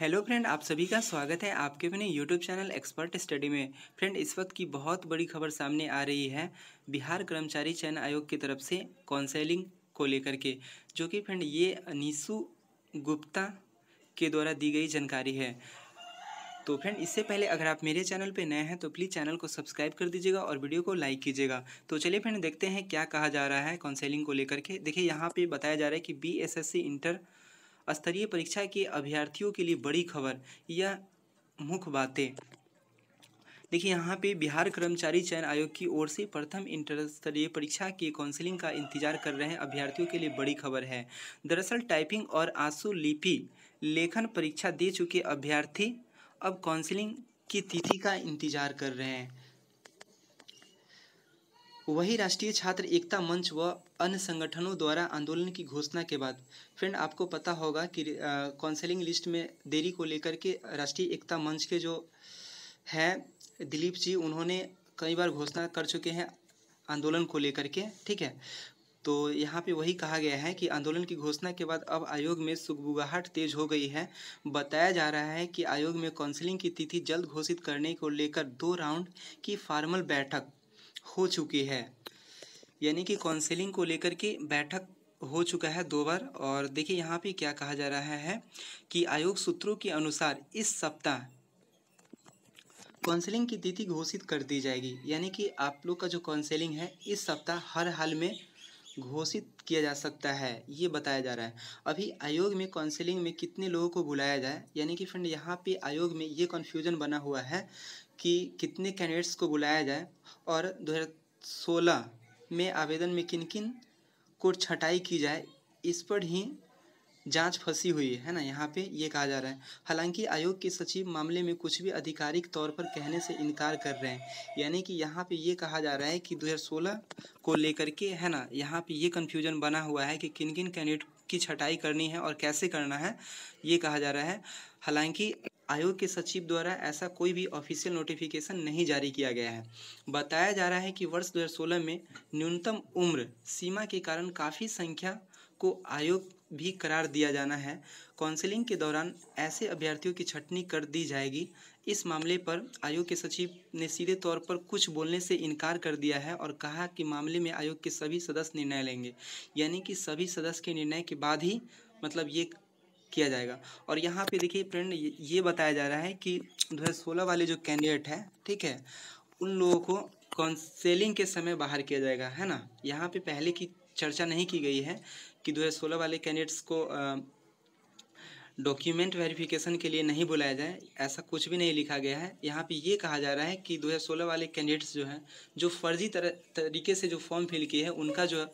hello friend आप सभी का स्वागत है आपके अपने यूट्यूब चैनल एक्सपर्ट स्टडी में फ्रेंड इस वक्त की बहुत बड़ी खबर सामने आ रही है बिहार कर्मचारी चयन आयोग की तरफ से काउंसलिंग को लेकर के जो कि फ्रेंड ये अनिसु गुप्ता के द्वारा दी गई जानकारी है तो फ्रेंड इससे पहले अगर आप मेरे चैनल पर नए हैं तो प्लीज़ चैनल को सब्सक्राइब कर दीजिएगा और वीडियो को लाइक कीजिएगा तो चलिए फ्रेंड देखते हैं क्या कहा जा रहा है काउंसलिंग को लेकर के देखिए यहाँ पर बताया जा रहा है कि बी एस इंटर स्तरीय परीक्षा के अभ्यर्थियों के लिए बड़ी खबर यह मुख्य बातें देखिए यहाँ पे बिहार कर्मचारी चयन आयोग की ओर से प्रथम इंटर स्तरीय परीक्षा की काउंसलिंग का इंतजार कर रहे हैं अभ्यर्थियों के लिए बड़ी खबर है दरअसल टाइपिंग और आंसू लिपि लेखन परीक्षा दे चुके अभ्यर्थी अब काउंसलिंग की तिथि का इंतजार कर रहे हैं वही राष्ट्रीय छात्र एकता मंच व अन्य संगठनों द्वारा आंदोलन की घोषणा के बाद फ्रेंड आपको पता होगा कि काउंसलिंग लिस्ट में देरी को लेकर के राष्ट्रीय एकता मंच के जो हैं दिलीप जी उन्होंने कई बार घोषणा कर चुके हैं आंदोलन को लेकर के ठीक है तो यहाँ पे वही कहा गया है कि आंदोलन की घोषणा के बाद अब आयोग में सुगबुगाहट तेज हो गई है बताया जा रहा है कि आयोग में काउंसलिंग की तिथि जल्द घोषित करने को लेकर दो राउंड की फॉर्मल बैठक हो चुकी है यानी कि काउंसिलिंग को लेकर के बैठक हो चुका है दो बार और देखिए यहाँ पे क्या कहा जा रहा है कि आयोग सूत्रों के अनुसार इस सप्ताह काउंसलिंग की तिथि घोषित कर दी जाएगी यानी कि आप लोग का जो काउंसलिंग है इस सप्ताह हर हाल में घोषित किया जा सकता है ये बताया जा रहा है अभी आयोग में काउंसिलिंग में कितने लोगों को बुलाया जाए यानी कि फ्रेंड यहाँ पे आयोग में ये कन्फ्यूजन बना हुआ है कि कितने कैंडिडेट्स को बुलाया जाए और सोलह में आवेदन में किन किन को छटाई की जाए इस पर ही जांच फंसी हुई है ना यहाँ पे ये कहा जा रहा है हालांकि आयोग के सचिव मामले में कुछ भी आधिकारिक तौर पर कहने से इनकार कर रहे हैं यानी कि यहाँ पे ये कहा जा रहा है कि 2016 को लेकर के है ना यहाँ पे ये कन्फ्यूजन बना हुआ है कि किन किन कैंडिडेट की छटाई करनी है और कैसे करना है ये कहा जा रहा है हालांकि आयोग के सचिव द्वारा ऐसा कोई भी ऑफिशियल नोटिफिकेशन नहीं जारी किया गया है बताया जा रहा है कि वर्ष 2016 में न्यूनतम उम्र सीमा के कारण काफ़ी संख्या को आयोग भी करार दिया जाना है काउंसलिंग के दौरान ऐसे अभ्यर्थियों की छटनी कर दी जाएगी इस मामले पर आयोग के सचिव ने सीधे तौर पर कुछ बोलने से इनकार कर दिया है और कहा कि मामले में आयोग के सभी सदस्य निर्णय लेंगे यानी कि सभी सदस्य के निर्णय के बाद ही मतलब ये किया जाएगा और यहाँ पे देखिए फ्रेंड ये बताया जा रहा है कि दो सोलह वाले जो कैंडिडेट हैं ठीक है उन लोगों को काउंसलिंग के समय बाहर किया जाएगा है ना यहाँ पे पहले की चर्चा नहीं की गई है कि 2016 वाले कैंडिडेट्स को डॉक्यूमेंट वेरिफिकेशन के लिए नहीं बुलाया जाए ऐसा कुछ भी नहीं लिखा गया है यहाँ पे ये कहा जा रहा है कि 2016 वाले कैंडिडेट्स जो हैं जो फर्जी तरह तरीके से जो फॉर्म फिल किए हैं उनका जो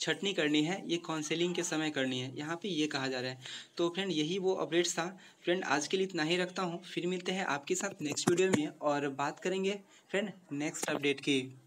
छटनी करनी है ये काउंसलिंग के समय करनी है यहाँ पे ये कहा जा रहा है तो फ्रेंड यही वो अपडेट्स था फ्रेंड आज के लिए इतना ही रखता हूँ फिर मिलते हैं आपके साथ नेक्स्ट वीडियो में और बात करेंगे फ्रेंड नेक्स्ट अपडेट की